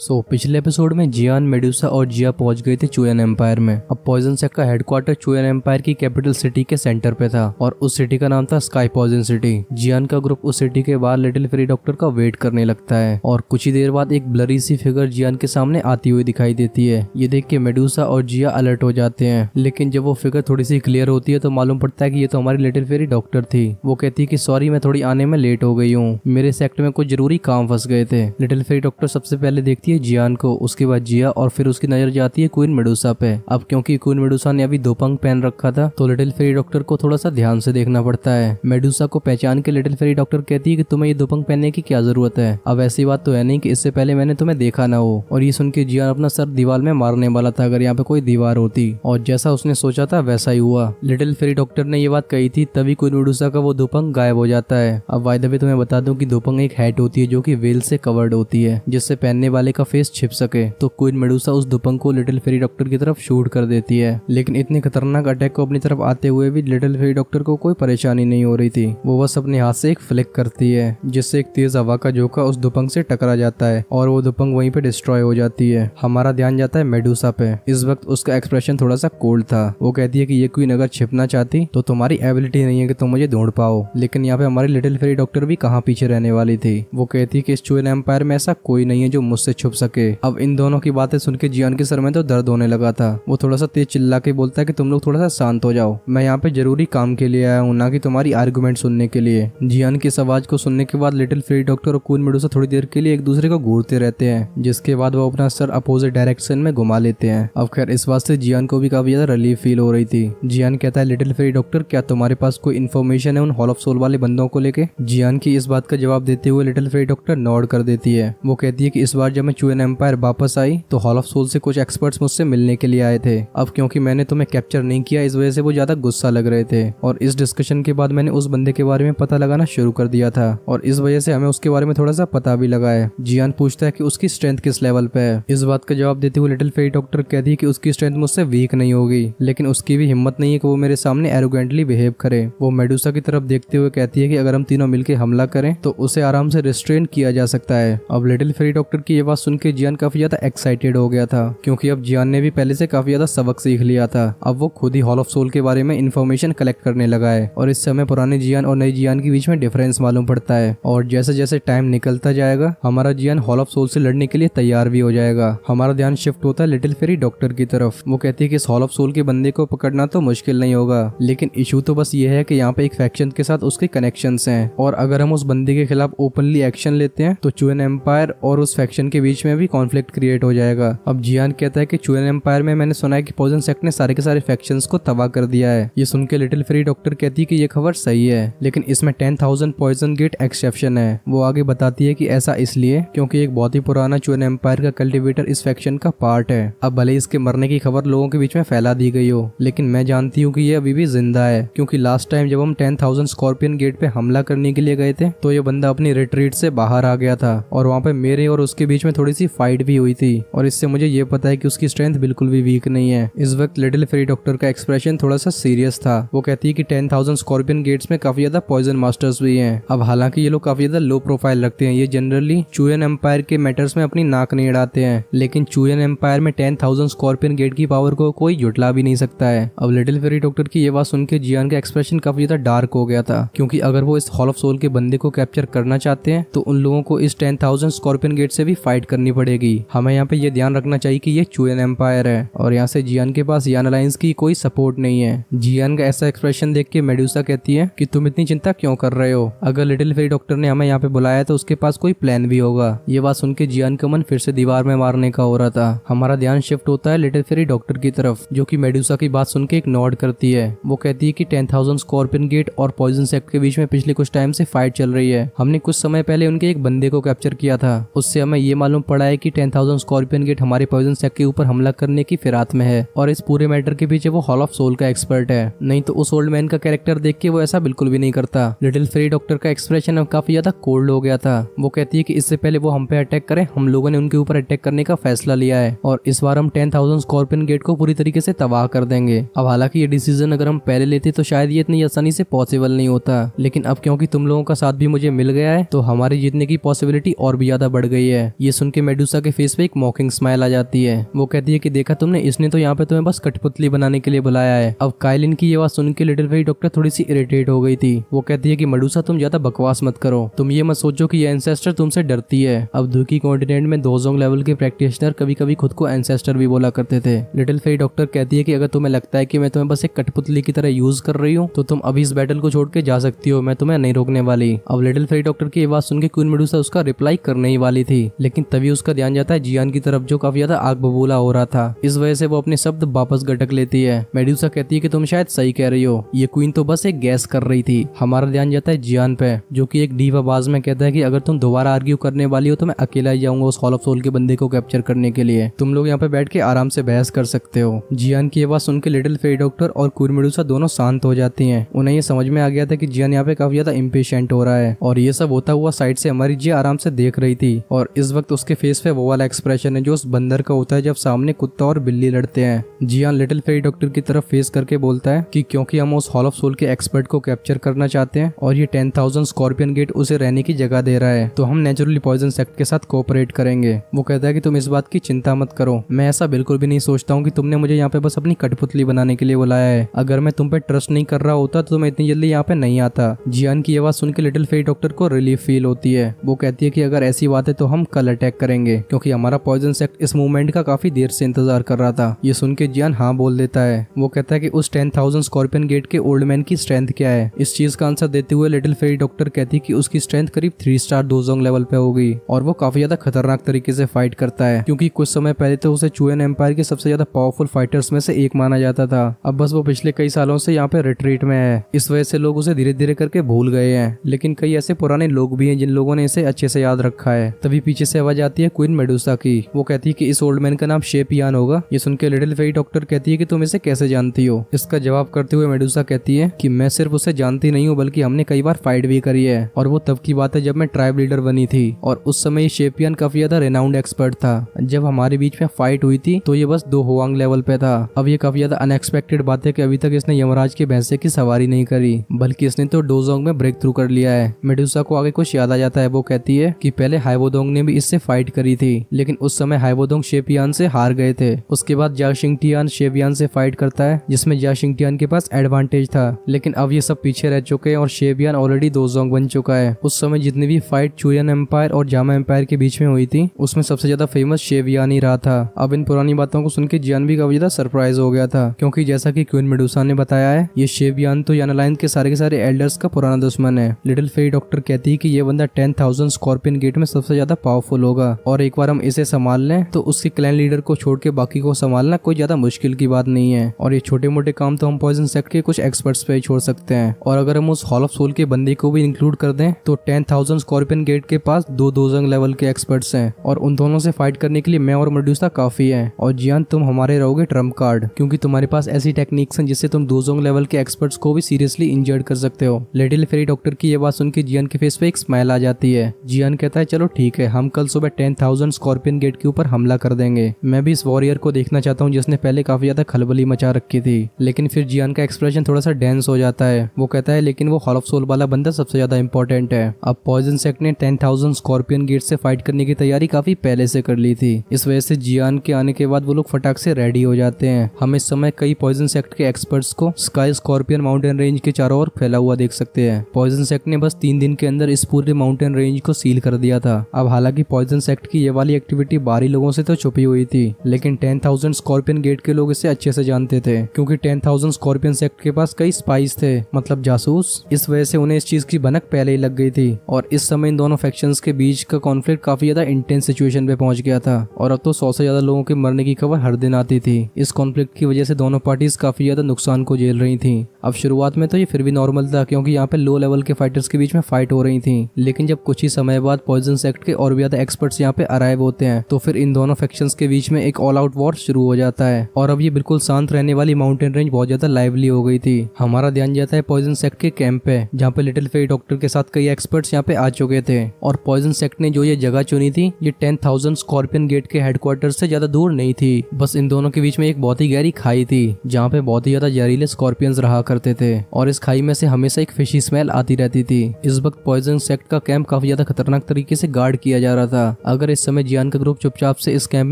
सो so, पिछले episode में जियान Medusa और जिया पहुंच गए थे चुयन एम्पायर में अब पॉइजन सेक का हेडक्वार्टर चुयन एम्पायर की कैपिटल सिटी के सेंटर पे था और उस सिटी का नाम था स्काई पॉइजन सिटी जियान का ग्रुप उस सिटी के बाहर लिटिल फ्री डॉक्टर का वेट करने लगता है और कुछ ही देर बाद एक ब्लरी सी फिगर जियान के सामने आती हुई दिखाई देती है ये देख के मेड्यूसा और जिया अलर्ट हो जाते हैं लेकिन जब वो फिगर थोड़ी सी क्लियर होती है तो मालूम पड़ता है की ये तो हमारी लिटिल फेरी डॉक्टर थी वो कहती है की सॉरी मैं थोड़ी आने में लेट हो गई हूँ मेरे सेक्ट में कुछ जरूरी काम फंस गए थे लिटिल फेरी डॉक्टर सबसे पहले देखती है जियान को उसके बाद जिया और फिर उसकी नजर जाती है क्वीन मेडूसा पे अब क्योंकि क्वीन मेडूसा ने अभी दोपंग पहन रखा था तो लिटिल फेरी डॉक्टर को थोड़ा सा ध्यान से देखना पड़ता है मेडूसा को पहचान के लिटिल फेरी डॉक्टर कहती है की तुम्हें ये दोपंग पहनने की क्या जरूरत है अब ऐसी बात तो है नहीं की इससे पहले मैंने तुम्हें देखा ना हो और ये सुन के जियान अपना सर दीवार में मारने वाला था अगर यहाँ पे कोई दीवार होती और जैसा उसने सोचा था वैसा ही हुआ लिटिल फेरी डॉक्टर ने ये बात कही थी तभी क्वीन मेडूसा का वो दोपंग गायब हो जाता है अब वायदा भी तुम्हें बता दूं कि दोपंग एक हैट होती है जो कि वेल से कवर्ड होती है जिससे पहनने वाले का फेस छिप सके तो क्वीन मेडूसा उस दुपंग को लिटिल फेरी डॉक्टर की तरफ शूट कर देती है लेकिन इतने खतरनाक अटैक को अपनी तरफ आते हुए भी लिटिल फेरी डॉक्टर को कोई परेशानी नहीं हो रही थी वो बस अपने हाथ से एक फ्लिक करती है जिससे एक तेज हवा का झोंका उस दुपंग से टकरा जाता है और वो दुपंग वहीं पे डिस्ट्रॉय हो जाती है हमारा ध्यान जाता है मेडूसा पे इस वक्त उसका एक्सप्रेशन थोड़ा सा कोल्ड था वो कहती है कि ये क्वीन अगर छिपना चाहती तो तुम्हारी एबिलिटी नहीं है कि तुम मुझे ढूंढ पाओ लेकिन यहाँ पे हमारी लिटिल फेरी डॉक्टर भी कहाँ पीछे रहने वाली थी वो कहती है कि इस चून एम्पायर में ऐसा कोई नहीं है जो मुझसे छुप सके अब इन दोनों की बातें सुन के जियान के सर में तो दर्द होने लगा था वो थोड़ा सा तेज चिल्ला के बोलता है कि तुम लोग थोड़ा सा शांत हो जाओ मैं यहाँ पे जरूरी काम के लिए आया हूँ ना कि तुम्हारी आर्गूमेंट सुनने के लिए जियान की इस आवाज को सुनने के बाद लिटिल फ्री डॉक्टर और कून मेडोसा थोड़ी देर के लिए एक दूसरे को घूरते रहते हैं जिसके बाद वो अपना सर अपोजिट डायरेक्शन में घुमा लेते हैं अब खैर इस बात से जियान को भी काफी ज्यादा रिलीफ फील हो रही थी जियान कहता है लिटिल फ्री डॉक्टर क्या तुम्हारे पास कोई इन्फॉर्मेशन है उन हॉल ऑफ सोल वाले बंदों को लेके जियान की इस बात का जवाब देते हुए लिटिल फ्री डॉक्टर नोड कर देती है वो कहती है कि इस बार जब मचुएन एम्पायर वापस आई तो हॉल ऑफ सोल से कुछ एक्सपर्ट्स मुझसे मिलने के लिए आए थे अब क्योंकि मैंने तुम्हें कैप्चर नहीं किया इस वजह से वो ज्यादा गुस्सा लग रहे थे और इस डिस्कशन के बाद मैंने उस बंदे के बारे में पता लगाना शुरू कर दिया था और इस वजह से हमें उसके बारे में थोड़ा सा पता भी लगा है जियान पूछता है कि उसकी स्ट्रेंथ किस लेवल पे है इस बात का जवाब देते हुए लिटिल फेरी डॉक्टर कहती है कि उसकी स्ट्रेंथ मुझसे वीक नहीं होगी लेकिन उसकी भी हिम्मत नहीं है कि वो मेरे सामने एरोगेंटली बिहेव करे वो मेडूसा की तरफ देखते हुए कहती है कि अगर हम तीनों मिलकर हमला करें तो उसे आराम से रिस्ट्रेन किया जा सकता है अब लिटिल फेरी डॉक्टर की ये बात सुन के जियान काफी ज्यादा एक्साइटेड हो गया था क्योंकि अब जियान ने भी पहले से काफी ज्यादा सबक सीख लिया था अब वो खुद ही हॉल ऑफ सोल के बारे में इन्फॉर्मेशन कलेक्ट करने लगा है और इससे समय पुराने जियान और नई जियान के बीच में डिफरेंस मालूम पड़ता है और जैसे जैसे टाइम निकलता जाएगा हमारा जियान हॉल ऑफ सोल से लड़ने के लिए तैयार भी हो जाएगा हमारा ध्यान शिफ्ट होता है लिटिल फेरी डॉक्टर की तरफ वो कहती है कि इस हॉल ऑफ सोल के बंदे को पकड़ना तो मुश्किल नहीं होगा लेकिन इशू तो बस ये है कि यहाँ पे एक फैक्शन के साथ उसके कनेक्शन है और अगर हम उस बंदे के खिलाफ ओपनली एक्शन लेते हैं तो चुन एम्पायर और उस फैक्शन के बीच बीच में भी कॉन्फ्लिक्ट क्रिएट हो जाएगा अब जियान कहता है कि चुएन एम्पायर में मैंने सुना है कि पोजन सेक्ट ने सारे के सारे फैक्शन को तबाह कर दिया है ये सुन के लिटिल फ्री डॉक्टर कहती है कि ये खबर सही है लेकिन इसमें ten thousand poison gate exception है वो आगे बताती है की ऐसा इसलिए क्योंकि एक बहुत ही पुराना चुएन एम्पायर का कल्टिवेटर इस फैक्शन का पार्ट है अब भले इसके मरने की खबर लोगों के बीच में फैला दी गई हो लेकिन मैं जानती हूँ की ये अभी भी जिंदा है क्योंकि लास्ट टाइम जब हम टेन थाउजेंड स्कॉर्पियन गेट पे हमला करने के लिए गए थे तो ये बंदा अपनी रिट्रीट से बाहर आ गया था और वहाँ पे मेरे और उसके बीच में थोड़ी सी फाइट भी हुई थी और इससे मुझे ये पता है कि उसकी स्ट्रेंथ बिल्कुल भी वीक नहीं है इस वक्त लिटिल फेरी डॉक्टर का एक्सप्रेशन थोड़ा सा सीरियस था वो कहती है की टेन थाउजेंड स्कॉर्पियन गेट्स में काफी ज्यादा पॉइजन मास्टर्स भी है अब हालांकि ये लोग काफी ज्यादा लो प्रोफाइल रखते हैं ये जनरली चूयन एम्पायर के मैटर्स में अपनी नाक नहीं अड़ाते हैं लेकिन चूयन एम्पायर में टेन थाउजेंड स्कॉर्पियन गेट की पावर को कोई जुटला भी नहीं सकता है अब लिटिल फेरी डॉक्टर की ये बात सुन के जियान का एक्सप्रेशन काफी ज्यादा डार्क हो गया था क्योंकि अगर वो इस हॉल ऑफ सोल के बंदे को कैप्चर करना चाहते हैं तो उन लोगों को इस टेन थाउजेंड स्कॉर्पियन गेट से भी फाइट करनी पड़ेगी हमें यहाँ पे ये ध्यान रखना चाहिए कि ये चुएन एम्पायर है और यहाँ से जियान के पास यान अलायंस की कोई सपोर्ट नहीं है जियान का ऐसा एक्सप्रेशन देख के मेड्यूसा कहती है कि तुम इतनी चिंता क्यों कर रहे हो अगर लिटिल फेरी डॉक्टर ने हमें यहाँ पे बुलाया तो उसके पास कोई प्लान भी होगा ये बात सुन के जियान का मन फिर से दीवार में मारने का हो रहा था हमारा ध्यान शिफ्ट होता है लिटिल फेरी डॉक्टर की तरफ जो की मेड्यूसा की बात सुन के एक नॉड करती है वो कहती है की टेन थाउजेंड स्कॉर्पियन गेट और पॉइजन सेक्ट के बीच में पिछले कुछ टाइम से फाइट चल रही है हमने कुछ समय पहले उनके एक बंदे को कैप्चर किया था उससे हमें ये मालूम में पड़ा है की टेन थाउजेंड स्कॉर्पियन गेट हमारे पॉइजन सेक के ऊपर हमला करने की फिरात में है और इस पूरे मैटर के पीछे वो हॉल ऑफ सोल का एक्सपर्ट है नहीं तो उस ओल्ड मैन का कैरेक्टर देख के वो ऐसा बिल्कुल भी नहीं करता लिटिल फ्री डॉक्टर का एक्सप्रेशन अब काफी ज्यादा कोल्ड हो गया था वो कहती है की इससे पहले वो हम पे अटैक करे हम लोगों ने उनके ऊपर अटैक करने का फैसला लिया है और इस बार हम टेन थाउजेंड स्कॉर्पियन गेट को पूरी तरीके से तबाह कर देंगे अब हालांकि ये डिसीजन अगर हम पहले लेते तो शायद ये इतनी आसानी से पॉसिबल नहीं होता लेकिन अब क्योंकि तुम लोगों का साथ भी मुझे मिल गया है तो हमारे जीतने की पॉसिबिलिटी और भी ज्यादा बढ़ गई है ये सुन उनके मेडूसा के फेस पे एक मॉकिंग स्माइल आ जाती है वो कहती है कि देखा तुमने इसने तो यहाँ पे तुम्हें बस कठपुतली बनाने के लिए बुलाया है अब कायलिन की ये बात सुन के लिटिल भाई डॉक्टर थोड़ी सी इरिटेट हो गई थी वो कहती है कि मेडूसा तुम ज्यादा बकवास मत करो तुम ये मत सोचो कि ये एंसेस्टर तुमसे डरती है अब दुखी कॉन्टिनेंट में दो जोंग लेवल के प्रैक्टिशनर कभी कभी खुद को एंसेस्टर भी बोला करते थे लिटिल फेरी डॉक्टर कहती है कि अगर तुम्हें लगता है कि मैं तुम्हें बस एक कठपुतली की तरह यूज कर रही हूँ तो तुम अभी इस बैटल को छोड़ के जा सकती हो मैं तुम्हें नहीं रोकने वाली अब लिटिल फेरी डॉक्टर की आवाज सुन के क्वीन मेडूसा उसका रिप्लाई करने ही वाली थी लेकिन तभी उसका ध्यान जाता है जियान की तरफ जो काफी ज्यादा आग बबूला हो रहा था इस वजह से वो अपने शब्द वापस गटक लेती है मेड्यूसा कहती है कि तुम शायद सही कह रही हो ये क्वीन तो बस एक गैस कर रही थी हमारा ध्यान जाता है जियान पे जो की एक डीप आवाज में कहता है की अगर तुम दोबारा आर्ग्यू करने वाली हो तो मैं अकेला ही जाऊंगा उस हॉल ऑफ सोल के बंदे को कैप्चर करने के लिए तुम लोग यहाँ पे बैठ के आराम से बहस कर सकते हो जियान की आवाज सुन के लिटिल फेरी डॉक्टर और मेडूसा दोनों शांत हो जाती है उन्हें ये समझ में आ गया था की जियान यहाँ पे काफी ज्यादा इम्पेशेंट हो रहा है और ये सब होता हुआ साइड से हमारी जी आराम से देख रही थी और इस वक्त उसके फेस पे वो वाला एक्सप्रेशन है जो उस बंदर का होता है जब सामने कुत्ता और बिल्ली लड़ते हैं जी हाँ लिटिल फेरी डॉक्टर की तरफ फेस करके बोलता है कि क्योंकि हम उस हॉल ऑफ सोल के एक्सपर्ट को कैप्चर करना चाहते हैं और ये टेन थाउजेंड स्कॉर्पियन गेट उसे रहने की जगह दे रहा है तो हम नेचुरली पॉइजन सेक्ट के साथ कोऑपरेट करेंगे वो कहता है कि तुम इस बात की चिंता मत करो मैं ऐसा बिल्कुल भी नहीं सोचता हूँ कि तुमने मुझे यहाँ पे बस अपनी कठपुतली बनाने के लिए बुलाया है अगर मैं तुम पे ट्रस्ट नहीं कर रहा होता तो मैं इतनी जल्दी यहाँ पे नहीं आता जियान की आवाज सुन के लिटिल फेरी डॉक्टर को रिलीफ फील होती है वो कहती है की अगर ऐसी बात है तो हम कल अटैक अटैक करेंगे क्योंकि हमारा पॉइजन सेक्ट इस मूवमेंट का काफी देर से इंतजार कर रहा था ये सुन के जियान हाँ बोल देता है वो कहता है कि उस टेन थाउजेंड स्कॉर्पियन गेट के ओल्ड मैन की स्ट्रेंथ क्या है इस चीज का आंसर देते हुए लिटिल फेरी डॉक्टर कहती है कि उसकी स्ट्रेंथ करीब थ्री स्टार दोजोंग लेवल पे होगी और वो काफी ज्यादा खतरनाक तरीके से फाइट करता है क्योंकि कुछ समय पहले तो उसे चुएन एम्पायर के सबसे ज्यादा पावरफुल फाइटर्स में से एक माना जाता था अब बस वो पिछले कई सालों से यहाँ पे रिट्रीट में है इस वजह से लोग उसे धीरे धीरे करके भूल गए हैं लेकिन कई ऐसे पुराने लोग भी हैं जिन लोगों ने इसे अच्छे से याद रखा है तभी पीछे से आवाज जाती है क्वीन मेडूसा की वो कहती है कि इस ओल्ड मैन का नाम शेपियान होगा ये सुनकर लिटिल फेरी डॉक्टर कहती है कि तुम इसे कैसे जानती हो इसका जवाब करते हुए मेडूसा कहती है कि मैं सिर्फ उसे जानती नहीं हूँ बल्कि हमने कई बार फाइट भी करी है और वो तब की बात है जब मैं ट्राइब लीडर बनी थी और उस समय शेपियन काफी ज्यादा रेनाउंड एक्सपर्ट था जब हमारे बीच में फाइट हुई थी तो ये बस दो होवांग लेवल पे था अब ये काफी ज्यादा अनएक्सपेक्टेड बात है कि अभी तक इसने यमराज के भैंसे की सवारी नहीं करी बल्कि इसने तो डोजोंग में ब्रेक थ्रू कर लिया है मेडूसा को आगे कुछ याद आ जाता है वो कहती है कि पहले हाइवोदोंग ने भी इससे फाइट करी थी लेकिन उस समय हाइबोदोंग शेपियान से हार गए थे उसके बाद जाशिंग टियान शेबियान से फाइट करता है जिसमें जाशिंग टियान के पास एडवांटेज था लेकिन अब ये सब पीछे रह चुके हैं और शेबियान ऑलरेडी दो जोंग बन चुका है उस समय जितनी भी फाइट चूरियन एम्पायर और जामा एम्पायर के बीच में हुई थी उसमें सबसे ज्यादा फेमस शेबियान ही रहा था अब इन पुरानी बातों को सुन के जियान भी काफी ज्यादा सरप्राइज हो गया था क्योंकि जैसा की क्वीन मेडूसा ने बताया है ये शेबियान तो यानालाइन के सारे के सारे एल्डर्स का पुराना दुश्मन है लिटिल फेरी डॉक्टर कहती है की ये बंदा टेन थाउजेंड स्कॉर्पियन गेट में सबसे ज्यादा पावरफुल होगा होगा और एक बार हम इसे संभाल लें तो उसके क्लैन लीडर को छोड़ के बाकी को संभालना कोई ज्यादा मुश्किल की बात नहीं है और ये छोटे मोटे काम तो हम पॉइजन सेक्ट के कुछ एक्सपर्ट्स पे छोड़ सकते हैं और अगर हम उस हॉल ऑफ सोल के बंदी को भी इंक्लूड कर दें तो टेन थाउजेंड स्कॉर्पियन गेट के पास दो जंग लेवल के एक्सपर्ट्स हैं और उन दोनों से फाइट करने के लिए मैं और मड्यूसा काफी है और जियान तुम हमारे रहोगे ट्रम्प कार्ड क्योंकि तुम्हारे पास ऐसी टेक्निक्स हैं जिससे तुम दोजोंग लेवल के एक्सपर्ट्स को भी सीरियसली इंजर्ड कर सकते हो लेडिल फेरी डॉक्टर की ये बात सुन के जियान के फेस पे एक स्माइल आ जाती है जियान कहता है चलो ठीक है हम कल सुबह टेन थाउजेंड स्कॉर्पियन गेट के ऊपर हमला कर देंगे मैं भी इस वॉरियर को देखना चाहता हूँ जिसने पहले काफी ज्यादा खलबली मचा रखी थी लेकिन फिर जियान का एक्सप्रेशन थोड़ा सा डेंस हो जाता है वो कहता है लेकिन वो हॉल ऑफ सोल वाला बंदा सबसे ज्यादा इंपॉर्टेंट है अब पॉइजन सेक्ट ने टेन थाउजेंड स्कॉर्पियन गेट से फाइट करने की तैयारी काफी पहले से कर ली थी इस वजह से जियान के आने के बाद वो लोग फटाक से रेडी हो जाते हैं हम इस समय कई पॉइजन सेक्ट के एक्सपर्ट्स को स्काई स्कॉर्पियन माउंटेन रेंज के चारों ओर फैला हुआ देख सकते हैं पॉइजन सेक्ट ने बस तीन दिन के अंदर इस पूरे माउंटेन रेंज को सील कर दिया था अब हालांकि पॉइजन थाउजेंड एक्ट की ये वाली एक्टिविटी बाहरी लोगों से तो छुपी हुई थी लेकिन टेन थाउजेंड स्कॉर्पियन गेट के लोग इसे अच्छे से जानते थे क्योंकि टेन थाउजेंड स्कॉर्पियन एक्ट के पास कई स्पाइस थे मतलब जासूस इस वजह से उन्हें इस चीज की बनक पहले ही लग गई थी और इस समय इन दोनों फैक्शन के बीच का कॉन्फ्लिक्ट काफी ज्यादा इंटेंस सिचुएशन पे पहुंच गया था और अब तो सौ से ज्यादा लोगों के मरने की खबर हर दिन आती थी इस कॉन्फ्लिक्ट की वजह से दोनों पार्टीज काफी ज्यादा नुकसान को झेल रही थी अब शुरुआत में तो ये फिर भी नॉर्मल था क्योंकि यहाँ पे लो लेवल के फाइटर्स के बीच में फाइट हो रही थी लेकिन जब कुछ ही समय बाद पॉइजन एक्ट के और भी ज्यादा एक्स एक्सपर्ट्स यहाँ पे अराइव होते हैं तो फिर इन दोनों फैक्शंस के बीच में एक ऑल आउट वॉर शुरू हो जाता है और अब ये बिल्कुल शांत रहने वाली माउंटेन रेंज बहुत ज्यादा लाइवली हो गई थी हमारा ध्यान जाता है पॉइजन सेक्ट के कैंप पे जहाँ पे लिटिल फेरी डॉक्टर के साथ कई एक्सपर्ट्स यहाँ पे आ चुके थे और पॉइजन सेक्ट ने जो ये जगह चुनी थी ये टेन थाउजेंड स्कॉर्पियन गेट के हेडक्वार्टर से ज्यादा दूर नहीं थी बस इन दोनों के बीच में एक बहुत ही गहरी खाई थी जहाँ पे बहुत ही ज्यादा जहरीले स्कॉर्पियंस रहा करते थे और इस खाई में से हमेशा एक फिशी स्मेल आती रहती थी इस वक्त पॉइजन सेक्ट का कैंप काफी ज्यादा खतरनाक तरीके से गार्ड किया जा रहा था था अगर इस समय जियान का ग्रुप चुपचाप से इस कैंप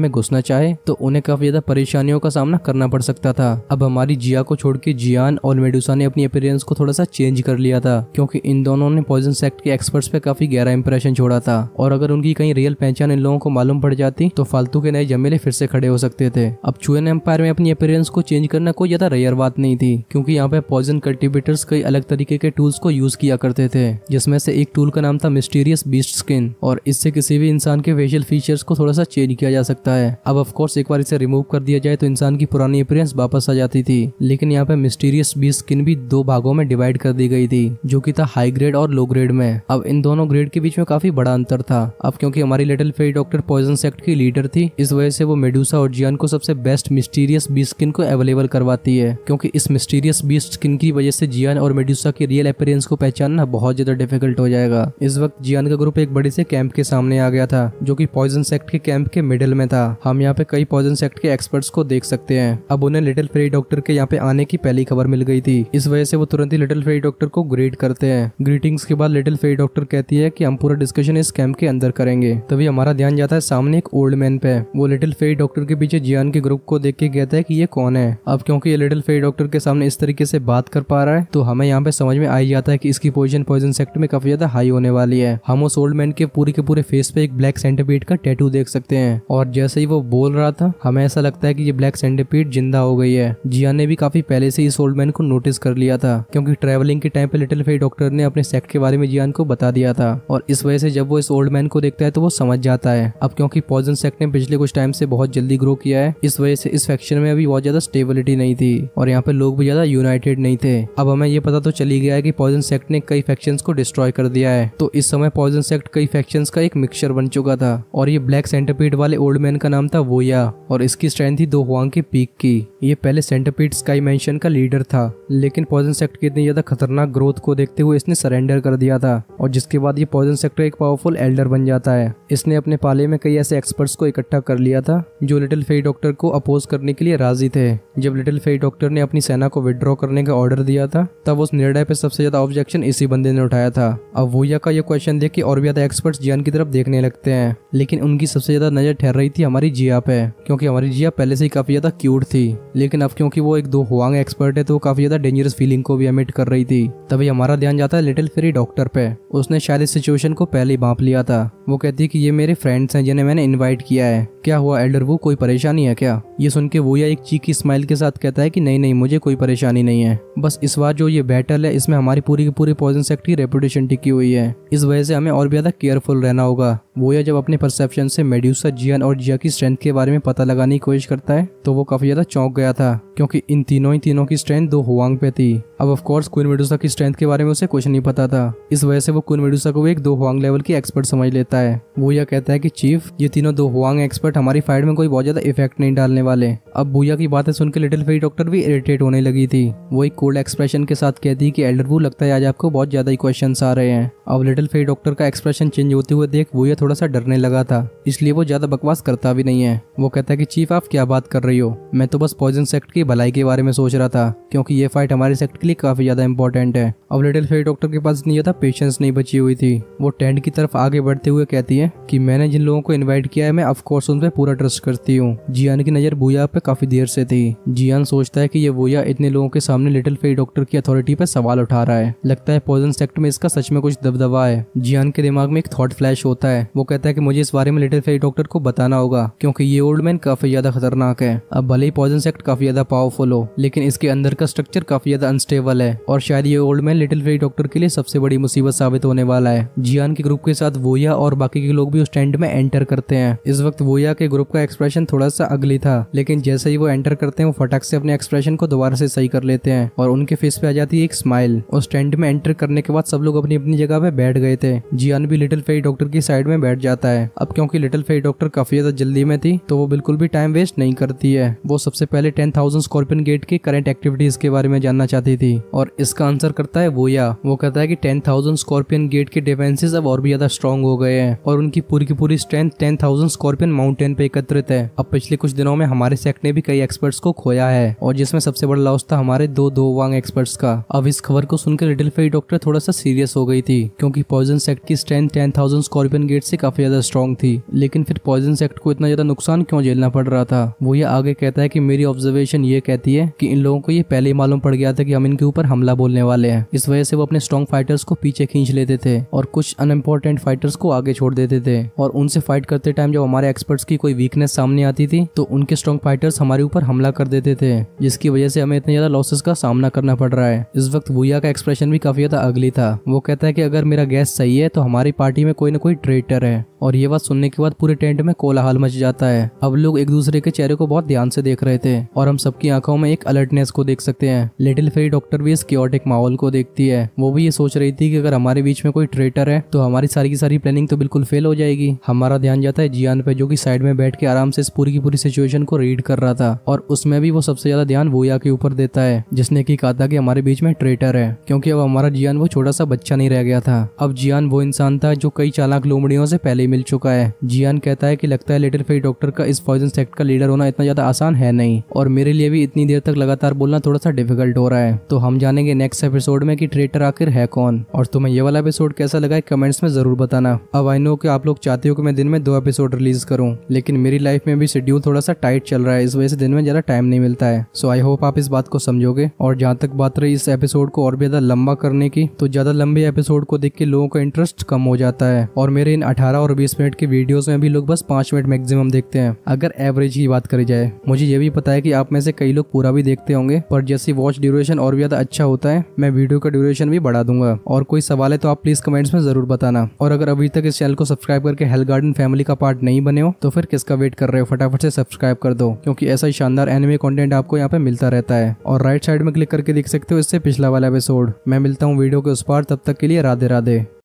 में घुसना चाहे तो उन्हें काफी ज्यादा परेशानियों का सामना करना पड़ सकता था अब हमारी जिया को छोड़ के जियान और मेडुसा ने अपनी अपीयरेंस को थोड़ा सा चेंज कर लिया था क्योंकि इन दोनों ने पॉइजन सेक्ट के एक्सपर्ट्स पे काफी गहरा इंप्रेशन छोड़ा था और अगर उनकी कहीं रियल पहचान इन लोगों को मालूम पड़ जाती तो फालतू के नए जमेले फिर से खड़े हो सकते थे अब चुएन एम्पायर में अपनी अपीयरेंस को चेंज करना कोई ज्यादा रेयर बात नहीं थी क्योंकि यहाँ पे पॉइजन कल्टिवेटर्स कई अलग तरीके के टूल्स को यूज किया करते थे जिसमें से एक टूल का नाम था मिस्टीरियस बीस्ट स्किन और इससे किसी भी इंसान इंसान के फेशियल फीचर्स को थोड़ा सा चेंज किया जा सकता है अब ऑफकोर्स एक बार इसे रिमूव कर दिया जाए तो इंसान की पुरानी अपीयरेंस वापस आ जाती थी लेकिन यहाँ पे मिस्टीरियस बी स्किन भी दो भागों में डिवाइड कर दी गई थी जो की था हाई ग्रेड और लो ग्रेड में अब इन दोनों ग्रेड के बीच में काफी बड़ा अंतर था अब क्योंकि हमारी little fairy doctor poison sect की लीडर थी इस वजह से वो मेडूसा और जियान को सबसे बेस्ट मिस्टीरियस बी स्किन को अवेलेबल करवाती है क्योंकि इस मिस्टीरियस बी स्किन की वजह से जियान और मेडूसा की रियल अपीयरेंस को पहचानना बहुत ज्यादा डिफिकल्ट हो जाएगा इस वक्त जियान का ग्रुप एक बड़े से कैंप के सामने आ गया था था जो कि पॉइजन सेक्ट के कैंप के मिडिल में था हम यहाँ पे कई पॉइजन सेक्ट के एक्सपर्ट्स को देख सकते हैं अब उन्हें लिटिल फेरी डॉक्टर के यहाँ पे आने की पहली खबर मिल गई थी इस वजह से वो तुरंत ही लिटिल फेरी डॉक्टर को ग्रीट करते हैं ग्रीटिंग्स के बाद लिटिल फेरी डॉक्टर कहती है कि हम पूरा डिस्कशन इस कैंप के अंदर करेंगे तभी हमारा ध्यान जाता है सामने एक ओल्ड मैन पे वो लिटिल फेरी डॉक्टर के पीछे जियान के ग्रुप को देख के कहता है कि ये कौन है अब क्योंकि ये लिटिल फेरी डॉक्टर के सामने इस तरीके से बात कर पा रहा है तो हमें यहाँ पे समझ में आई जाता है की इसकी पोजिशन पॉइजन सेक्टर में काफी ज्यादा हाई होने वाली है हम उस ओल्ड मैन के पूरी के पूरे फेस पे एक ब्लैक ब्लैक सेंटीपीड का टैटू देख सकते हैं और जैसे ही वो बोल रहा था हमें ऐसा लगता है कि ये ब्लैक सेंटीपीड जिंदा हो गई है जिया ने भी काफी पहले से इस ओल्ड मैन को नोटिस कर लिया था क्योंकि ट्रेवलिंग के टाइम पे लिटिल फेई डॉक्टर ने अपने सेक्ट के बारे में जियान को बता दिया था और इस वजह से जब वो इस ओल्ड मैन को देखता है तो वो समझ जाता है अब क्योंकि पॉइजन सेक्ट ने पिछले कुछ टाइम से बहुत जल्दी ग्रो किया है इस वजह से इस फैक्शन में अभी बहुत ज्यादा स्टेबिलिटी नहीं थी और यहाँ पे लोग भी ज्यादा यूनाइटेड नहीं थे अब हमें ये पता तो चली गया है कि पॉइजन सेक्ट ने कई फैक्शन को डिस्ट्रॉय कर दिया है तो इस समय पॉइजन सेक्ट कई फैक्शन का एक मिक्सचर बन चुका चुका था और ये ब्लैक सेंटरपीट वाले ओल्ड मैन का नाम था वोया और इसकी स्ट्रेंथ थी दो हुआंग की पीक की ये पहले सेंटरपीट स्काई मैंशन का लीडर था लेकिन पॉइजन सेक्ट की इतनी ज्यादा खतरनाक ग्रोथ को देखते हुए इसने सरेंडर कर दिया था और जिसके बाद ये पॉइजन सेक्टर एक पावरफुल एल्डर बन जाता है इसने अपने पाले में कई ऐसे एक्सपर्ट्स को इकट्ठा कर लिया था जो लिटिल फेरी डॉक्टर को अपोज करने के लिए राजी थे जब लिटिल फेरी डॉक्टर ने अपनी सेना को विदड्रॉ करने का ऑर्डर दिया था तब उस निर्णय पर सबसे ज्यादा ऑब्जेक्शन इसी बंदे ने उठाया था अब वोया का यह क्वेश्चन देख के और भी ज्यादा एक्सपर्ट्स जियान की तरफ देखने लगते हैं लेकिन उनकी सबसे ज्यादा नजर ठहर रही थी हमारी जिया पे क्योंकि हमारी जिया पहले से ही काफी ज्यादा क्यूट थी लेकिन अब क्योंकि वो एक दो हुआंग एक्सपर्ट है तो वो काफी ज्यादा डेंजरस फीलिंग को भी एमिट कर रही थी तभी हमारा ध्यान जाता है लिटिल फेरी डॉक्टर पे उसने शायद इस सिचुएशन को पहले ही बांप लिया था वो कहती है कि ये मेरे फ्रेंड्स हैं जिन्हें मैंने इनवाइट किया है क्या हुआ एल्डर वो कोई परेशानी है क्या ये सुन के वो या एक चीखी स्माइल के साथ कहता है कि नहीं नहीं मुझे कोई परेशानी नहीं है बस इस बार जो ये बैटल है इसमें हमारी पूरी की पूरी पॉइजन सेक्ट की रेपुटेशन टिकी हुई है इस वजह से हमें और भी ज्यादा केयरफुल रहना होगा वो या जब अपने परसेप्शन से मेड्यूसा जियन और जिया की स्ट्रेंथ के बारे में पता लगाने की कोशिश करता है तो वो काफी ज्यादा चौंक गया था क्योंकि इन तीनों ही तीनों की स्ट्रेंथ दो हुआंग पे थी अब ऑफकोर्स क्वीन मेडूसा की स्ट्रेंथ के बारे में उसे कुछ नहीं पता था इस वजह से वो कुन मेडुसा को एक दो हुआंग लेवल की एक्सपर्ट समझ लेता है वो यह कहता है कि चीफ ये तीनों दो हुआंग एक्सपर्ट हमारी फाइट में कोई बहुत ज्यादा इफेक्ट नहीं डालने वाले अब भूया की बातें सुनकर लिटिल फेरी डॉक्टर भी इरिटेट होने लगी थी वो एक कोल्ड एक्सप्रेशन के साथ कहती कि एल्डर वू लगता है आज आपको बहुत ज्यादा ही क्वेश्चन आ रहे हैं अब लिटिल फेरी डॉक्टर का एक्सप्रेशन चेंज होते हुए देख भूया थोड़ा सा डरने लगा था इसलिए वो ज्यादा बकवास करता भी नहीं है वो कहता है कि चीफ आप क्या बात कर रही हो मैं तो बस पॉइजन सेक्ट की भलाई के बारे में सोच रहा था क्योंकि ये फाइट हमारे सेक्ट के लिए काफी ज्यादा इंपॉर्टेंट है अब लिटिल फेरी डॉक्टर के पास नहीं था पेशेंस नहीं नहीं बची हुई थी वो टेंट की तरफ आगे बढ़ते हुए कहती है कि मैंने जिन लोगों को इनवाइट किया है मैं ऑफकोर्स उन पर पूरा ट्रस्ट करती हूँ जियान की नज़र भूया पे काफ़ी देर से थी जियान सोचता है कि ये भूया इतने लोगों के सामने लिटिल फेरी डॉक्टर की अथॉरिटी पर सवाल उठा रहा है लगता है पॉइजन सेक्ट में इसका सच में कुछ दबदबा है जियान के दिमाग में एक थॉट फ्लैश होता है वो कहता है कि मुझे इस बारे में लिटिल फेरी डॉक्टर को बताना होगा क्योंकि ये ओल्ड मैन काफ़ी ज़्यादा खतरनाक है अब भले ही पॉइजन सेक्ट काफ़ी ज़्यादा पावरफुल हो लेकिन इसके अंदर का स्ट्रक्चर काफ़ी ज़्यादा अनस्टेबल है और शायद ये old man little fairy doctor के लिए सबसे बड़ी मुसीबत साबित साबित होने वाला है जियान के ग्रुप के साथ वोया और बाकी के लोग भी उस टेंट में एंटर करते हैं इस वक्त वोया के ग्रुप का एक्सप्रेशन थोड़ा सा अगली था लेकिन जैसे ही वो एंटर करते हैं वो फटक से अपने एक्सप्रेशन को दोबारा से सही कर लेते हैं और उनके फेस पे आ जाती है एक स्माइल उस टेंट में एंटर करने के बाद सब लोग अपनी अपनी जगह पे बैठ गए थे जियान भी लिटिल फेरी डॉक्टर की साइड में बैठ जाता है अब क्योंकि लिटिल फेरी डॉक्टर काफी ज्यादा जल्दी में थी तो वो बिल्कुल भी टाइम वेस्ट नहीं करती है वो सबसे पहले टेन थाउजेंड स्कॉर्पियन गेट के करंट एक्टिविटीज के बारे में जानना चाहती थी और इसका आंसर करता है वोया वो कहता है की ten thousand scorpion scorpion gate के डिफेंसेज अब और भी ज्यादा स्ट्रॉन्ग हो गए हैं और उनकी पूरी की पूरी strength ten thousand scorpion mountain पे एकत्रित है अब पिछले कुछ दिनों में हमारे सेक्ट ने भी कई एक्सपर्ट्स को खोया है और जिसमें सबसे बड़ा लॉस था हमारे दो दो वांग एक्सपर्ट्स का अब इस खबर को सुनकर लिटिल फेरी डॉक्टर थोड़ा सा सीरियस हो गई थी क्योंकि पॉइजन सेक्ट की strength ten thousand scorpion gate से काफी ज्यादा स्ट्रॉन्ग थी लेकिन फिर पॉइजन सेक्ट को इतना ज्यादा नुकसान क्यों झेलना पड़ रहा था वो ये आगे कहता है की मेरी ऑब्जर्वेशन ये कहती है की इन लोगों को ये पहले ही मालूम पड़ गया था की हम इनके ऊपर हमला बोलने वाले हैं इस वजह से वो अपने स्ट्रॉन्ग फाइटर्स को पीछे खींच लेते थे और कुछ अनइम्पोर्टेंट फाइटर्स को आगे छोड़ देते थे और उनसे फाइट करते टाइम जब हमारे एक्सपर्ट्स की कोई वीकनेस सामने आती थी तो उनके स्ट्रॉन्ग फाइटर्स हमारे ऊपर हमला कर देते थे जिसकी वजह से हमें इतने ज्यादा लॉसेस का सामना करना पड़ रहा है इस वक्त भूया का एक्सप्रेशन भी काफी ज्यादा अगली था वो कहता है कि अगर मेरा गैस सही है तो हमारी पार्टी में कोई ना कोई ट्रेटर है और ये बात सुनने के बाद पूरे टेंट में कोलाहल मच जाता है अब लोग एक दूसरे के चेहरे को बहुत ध्यान से देख रहे थे और हम सबकी आंखों में एक अलर्टनेस को देख सकते हैं लिटिल फेरी डॉक्टर भी इस क्योटिक माहौल को देखती है वो भी ये सोच रही थी कि अगर हमारे बीच में कोई ट्रेटर है तो हमारी सारी की सारी प्लानिंग तो बिल्कुल फेल हो जाएगी हमारा ध्यान जाता है जियान पे जो की साइड में बैठ के आराम से इस पूरी की पूरी सिचुएशन को रीड कर रहा था और उसमें भी वो सबसे ज्यादा ध्यान वोया के ऊपर देता है जिसने की कहा था कि हमारे बीच में ट्रेटर है क्योंकि अब हमारा जियान वो छोटा सा बच्चा नहीं रह गया था अब जियान वो इंसान था जो कई चालाक लोमड़ियों से पहले ही मिल चुका है जियान कहता है कि लगता है लिटिल फेट डॉक्टर का इस पॉइजन सेक्ट का लीडर होना इतना ज्यादा आसान है नहीं और मेरे लिए भी इतनी देर तक लगातार बोलना थोड़ा सा डिफिकल्ट हो रहा है तो हम जानेंगे नेक्स्ट एपिसोड में कि ट्रेटर आखिर है कौन और तुम्हें ये वाला पहला एपिसोड कैसा लगा है कमेंट्स में जरूर बताना अब आई नो कि आप लोग चाहते हो कि मैं दिन में दो एपिसोड रिलीज करूँ लेकिन मेरी लाइफ में भी शेड्यूल थोड़ा सा टाइट चल रहा है इस वजह से दिन में ज्यादा टाइम नहीं मिलता है सो आई होप आप इस बात को समझोगे और जहाँ तक बात रही इस एपिसोड को और भी ज्यादा लंबा करने की तो ज्यादा लंबे एपिसोड को देख के लोगों का इंटरेस्ट कम हो जाता है और मेरे इन अठारह और बीस मिनट के वीडियोज में भी लोग बस पांच मिनट मैक्सिमम देखते हैं अगर एवरेज की बात करी जाए मुझे ये भी पता है कि आप में से कई लोग पूरा भी देखते होंगे पर जैसे वॉच ड्यूरेशन और भी ज्यादा अच्छा होता है मैं वीडियो का ड्यूरेशन भी बढ़ा दूंगा और कोई सवाल तो आप प्लीज कमेंट्स में जरूर बताना और अगर अभी तक इस चैनल को सब्सक्राइब करके हेल गार्डन फैमिली का पार्ट नहीं बने हो तो फिर किसका वेट कर रहे हो फटाफट से सब्सक्राइब कर दो क्योंकि ऐसा ही शानदार एनिमे कॉन्टेंट आपको यहाँ पे मिलता रहता है और राइट साइड में क्लिक करके देख सकते हो इससे पिछला वाला एपिसोड मैं मिलता हूँ वीडियो के उस पार तब तक के लिए राधे राधे